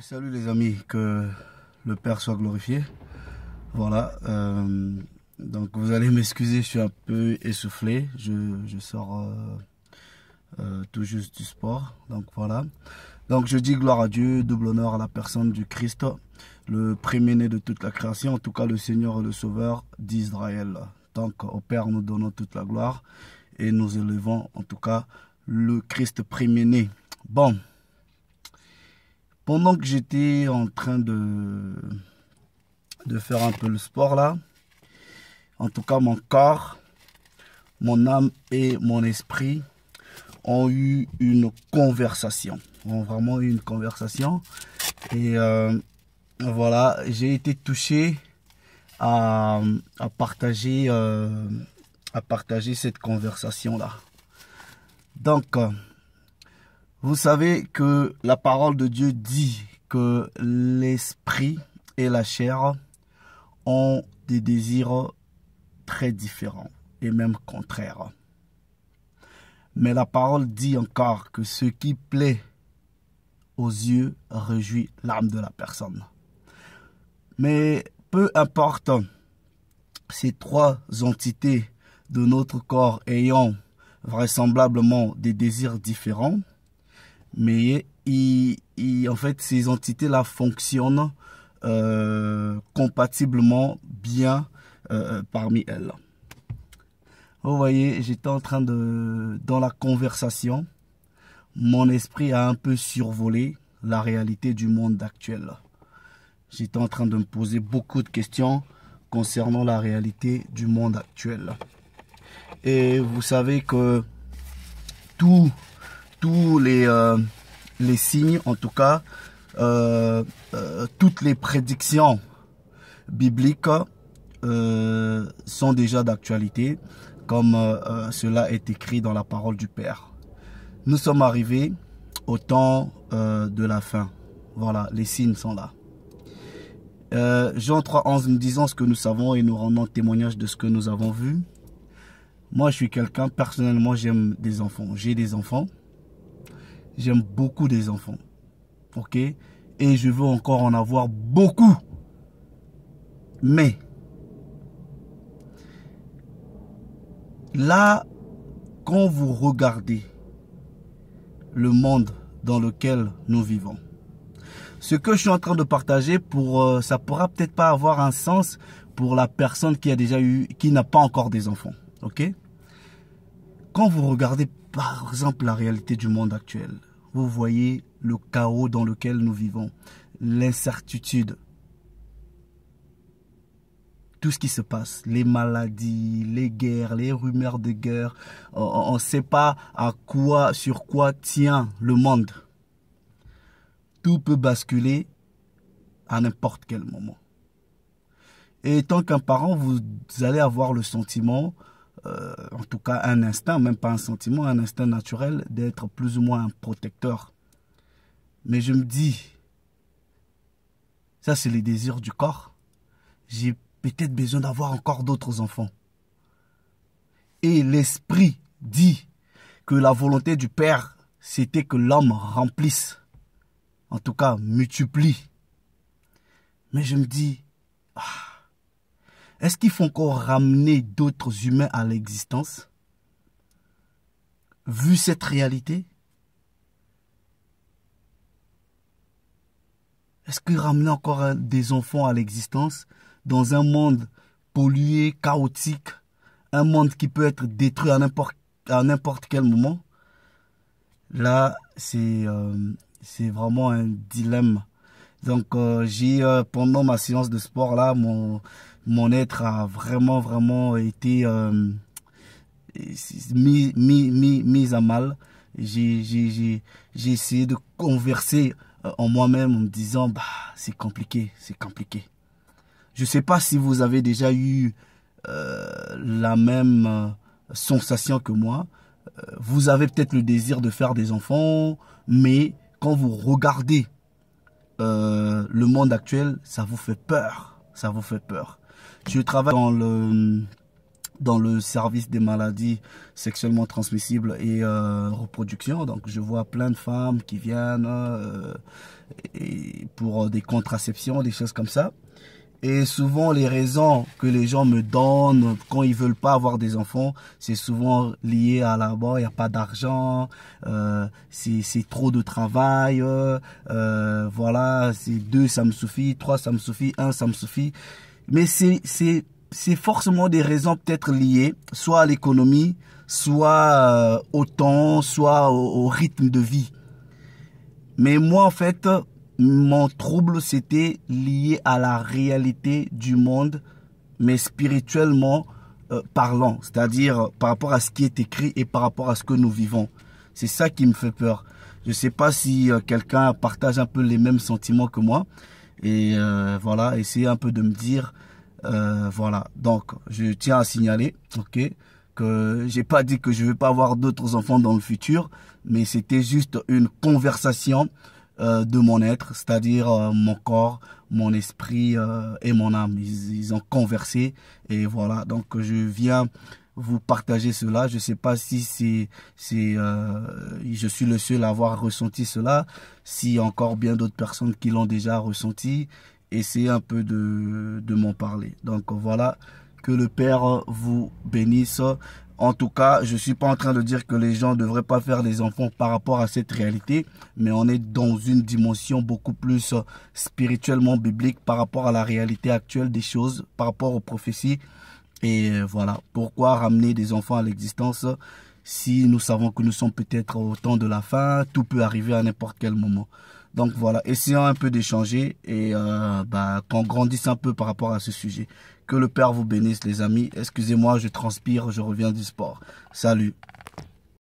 salut les amis, que le Père soit glorifié. Voilà, euh, donc vous allez m'excuser, je suis un peu essoufflé, je, sors euh, euh, tout juste du sport, donc voilà. Donc je dis gloire à Dieu, double honneur à la personne du Christ, le premier-né de toute la création, en tout cas le Seigneur et le Sauveur d'Israël. Donc au Père nous donnons toute la gloire et nous élevons en tout cas le Christ premier-né. Bon, pendant que j'étais en train de, de faire un peu le sport là, en tout cas mon corps, mon âme et mon esprit ont eu une conversation, ont vraiment eu une conversation. Et euh, voilà, j'ai été touché à, à partager, euh, à partager cette conversation là. Donc, euh, vous savez que la parole de Dieu dit que l'esprit et la chair ont des désirs très différents et même contraires. Mais la parole dit encore que ce qui plaît aux yeux réjouit l'âme de la personne. Mais peu importe ces trois entités de notre corps ayant vraisemblablement des désirs différents, mais en fait, ces entités-là fonctionnent euh, compatiblement bien euh, parmi elles. Vous voyez, j'étais en train de, dans la conversation, mon esprit a un peu survolé la réalité du monde actuel. J'étais en train de me poser beaucoup de questions concernant la réalité du monde actuel. Et vous savez que tout tous les, euh, les signes, en tout cas, euh, euh, toutes les prédictions bibliques sont déjà d'actualité, comme cela est écrit dans la parole du Père. Nous sommes arrivés au temps de la fin. Voilà, les signes sont là. Jean 3, 11, nous disons ce que nous savons et nous rendons témoignage de ce que nous avons vu. Moi, je suis quelqu'un, personnellement, j'aime des enfants. J'ai des enfants. J'aime beaucoup des enfants. Ok Et je veux encore en avoir beaucoup. Mais, là, quand vous regardez le monde dans lequel nous vivons, ce que je suis en train de partager pour euh, ça pourra peut-être pas avoir un sens pour la personne qui a déjà eu qui n'a pas encore des enfants. OK quand vous regardez par exemple la réalité du monde actuel, vous voyez le chaos dans lequel nous vivons, l'incertitude, tout ce qui se passe, les maladies, les guerres, les rumeurs de guerre, on ne sait pas à quoi, sur quoi tient le monde. Tout peut basculer à n'importe quel moment. Et tant qu'un parent, vous allez avoir le sentiment euh, en tout cas un instinct, même pas un sentiment, un instinct naturel d'être plus ou moins un protecteur. Mais je me dis, ça c'est les désirs du corps. J'ai peut-être besoin d'avoir encore d'autres enfants. Et l'esprit dit que la volonté du Père, c'était que l'homme remplisse, en tout cas multiplie. Mais je me dis, ah, est-ce qu'il faut encore ramener d'autres humains à l'existence Vu cette réalité Est-ce que ramener encore des enfants à l'existence dans un monde pollué, chaotique, un monde qui peut être détruit à n'importe quel moment Là, c'est euh, vraiment un dilemme donc euh, j'ai euh, pendant ma séance de sport là, mon être a vraiment vraiment été euh, mis, mis, mis, mis à mal. J'ai essayé de converser en moi-même en me disant bah c'est compliqué, c'est compliqué. Je ne sais pas si vous avez déjà eu la même sensation que moi. Vous avez peut-être le désir de faire des enfants, mais quand vous regardez le monde actuel, ça vous fait peur. Ça vous fait peur. Je travaille dans le dans le service des maladies sexuellement transmissibles et euh, reproduction. Donc je vois plein de femmes qui viennent euh, pour euh, des contraceptions, des choses comme ça. Et souvent, les raisons que les gens me donnent quand ils veulent pas avoir des enfants, c'est souvent lié à là-bas, il n'y a pas d'argent, euh, c'est trop de travail, euh, euh, voilà, c'est deux, ça me suffit, trois, ça me suffit, un, ça me suffit. Mais c'est forcément des raisons peut-être liées, soit à l'économie, soit au temps, soit au, au rythme de vie. Mais moi, en fait, mon trouble c'était lié à la réalité du monde, mais spirituellement euh, parlant, c'est-à-dire euh, par rapport à ce qui est écrit et par rapport à ce que nous vivons. C'est ça qui me fait peur. Je ne sais pas si euh, quelqu'un partage un peu les mêmes sentiments que moi. Et voilà, essayez un peu de me dire. voilà, donc je tiens à signaler, ok, que j'ai pas dit que je vais pas avoir d'autres enfants dans le futur, mais c'était juste une conversation euh, de mon être, c'est-à-dire euh, mon corps, mon esprit euh, et mon âme. Ils, ont conversé et voilà. Donc je viens vous partager cela. Je ne sais pas si c'est, c'est, je suis le seul à avoir ressenti cela, si encore bien d'autres personnes qui l'ont déjà ressenti. Essayez un peu de m'en parler. Donc voilà, que le Père vous bénisse. En tout cas, je ne suis pas en train de dire que les gens ne devraient pas faire des enfants par rapport à cette réalité, mais on est dans une dimension beaucoup plus spirituellement biblique par rapport à la réalité actuelle des choses, par rapport aux prophéties. Et voilà, pourquoi ramener des enfants à l'existence si nous savons que nous sommes peut-être au temps de la fin, tout peut arriver à n'importe quel moment. Donc voilà, essayons un peu d'échanger et euh, bah, qu'on grandisse un peu par rapport à ce sujet. Que le Père vous bénisse les amis. Excusez-moi, je transpire, je reviens du sport. Salut.